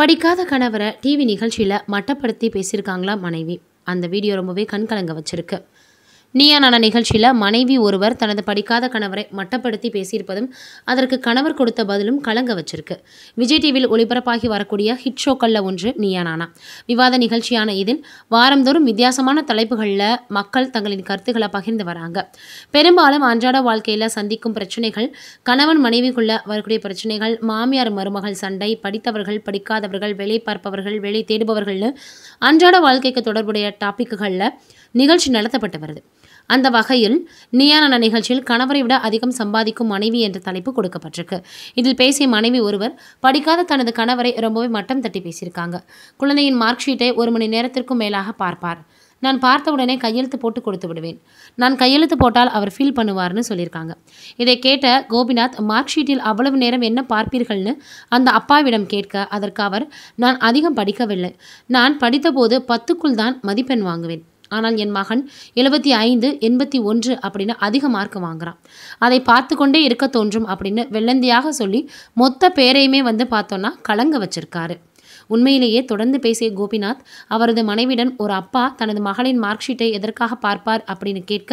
படிக்காத கணவரை டிவி நிகழ்ச்சியில் மட்டப்படுத்தி பேசியிருக்காங்களா மனைவி அந்த வீடியோ ரொம்பவே கண்கலங்க வச்சிருக்கு நீயா நான நிகழ்ச்சியில் மனைவி ஒருவர் தனது படிக்காத கணவரை மட்டப்படுத்தி பேசியிருப்பதும் அதற்கு கணவர் கொடுத்த பதிலும் கலங்க வச்சிருக்கு விஜய் டிவியில் ஒளிபரப்பாகி வரக்கூடிய ஹிட் ஷோக்களில் ஒன்று நீயா நானா விவாத நிகழ்ச்சியான இதில் வாரந்தோறும் வித்தியாசமான தலைப்புகளில் மக்கள் தங்களின் கருத்துக்களை பகிர்ந்து வராங்க பெரும்பாலும் அன்றாட வாழ்க்கையில் சந்திக்கும் பிரச்சனைகள் கணவன் மனைவிக்குள்ள வரக்கூடிய பிரச்சனைகள் மாமியார் மருமகள் சண்டை படித்தவர்கள் படிக்காதவர்கள் வேலை பார்ப்பவர்கள் வேலை தேடுபவர்கள்னு அன்றாட வாழ்க்கைக்கு தொடர்புடைய டாபிக்குகளில் நிகழ்ச்சி நடத்தப்பட்டு வருது அந்த வகையில் நீயான நிகழ்ச்சியில் கணவரை விட அதிகம் சம்பாதிக்கும் மனைவி என்ற தலைப்பு கொடுக்கப்பட்டிருக்கு இதில் பேசிய மனைவி ஒருவர் படிக்காத தனது கணவரை ரொம்பவே மட்டம் தட்டி பேசியிருக்காங்க குழந்தையின் மார்க் ஷீட்டை ஒரு மணி நேரத்திற்கும் மேலாக பார்ப்பார் நான் பார்த்தவுடனே கையெழுத்து போட்டு கொடுத்து விடுவேன் நான் கையெழுத்து போட்டால் அவர் ஃபீல் பண்ணுவார்னு சொல்லியிருக்காங்க இதை கேட்ட கோபிநாத் மார்க் ஷீட்டில் அவ்வளவு நேரம் என்ன பார்ப்பீர்கள்னு அந்த அப்பாவிடம் கேட்க அதற்கு அவர் நான் அதிகம் படிக்கவில்லை நான் படித்தபோது பத்துக்குள் தான் மதிப்பெண் வாங்குவேன் ஆனால் என் மகன் எழுபத்தி ஐந்து எண்பத்தி ஒன்று அப்படின்னு அதிக மார்க் வாங்குறான் அதை பார்த்து கொண்டே இருக்க தோன்றும் அப்படின்னு வெள்ளந்தியாக சொல்லி மொத்த பேரையுமே வந்து பார்த்தோன்னா கலங்க வச்சிருக்காரு உண்மையிலேயே தொடர்ந்து பேசிய கோபிநாத் அவரது மனைவிடன் ஒரு அப்பா தனது மகளின் மார்க் ஷீட்டை எதற்காக பார்ப்பார் அப்படின்னு கேட்க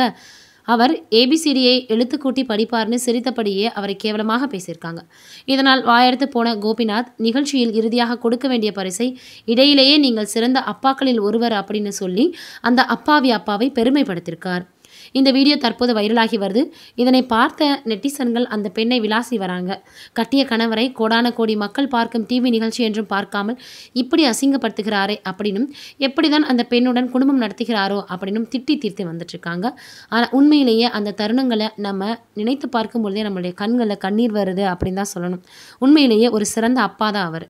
அவர் ஏபிசிடியை எழுத்துக்கூட்டி படிப்பார்னு சிரித்தபடியே அவரை கேவலமாக பேசியிருக்காங்க இதனால் வாயெடுத்து போன கோபிநாத் நிகழ்ச்சியில் இறுதியாக கொடுக்க வேண்டிய பரிசை இடையிலேயே நீங்கள் சிறந்த அப்பாக்களில் ஒருவர் அப்படின்னு சொல்லி அந்த அப்பாவி அப்பாவை பெருமைப்படுத்தியிருக்கார் இந்த வீடியோ தற்போது வைரலாகி வருது இதனை பார்த்த நெட்டிசன்கள் அந்த பெண்ணை விளாசி வராங்க கட்டிய கணவரை கோடான கோடி மக்கள் பார்க்கும் டிவி நிகழ்ச்சி என்றும் பார்க்காமல் இப்படி அசிங்கப்படுத்துகிறாரே அப்படின்னும் எப்படிதான் அந்த பெண்ணுடன் குடும்பம் நடத்துகிறாரோ அப்படின்னும் திட்டி தீர்த்து வந்துட்டுருக்காங்க ஆனால் உண்மையிலேயே அந்த தருணங்களை நம்ம நினைத்து பார்க்கும் பொழுதே நம்மளுடைய கண்களில் கண்ணீர் வருது அப்படின்னு தான் சொல்லணும் உண்மையிலேயே ஒரு சிறந்த அப்பா தான் அவர்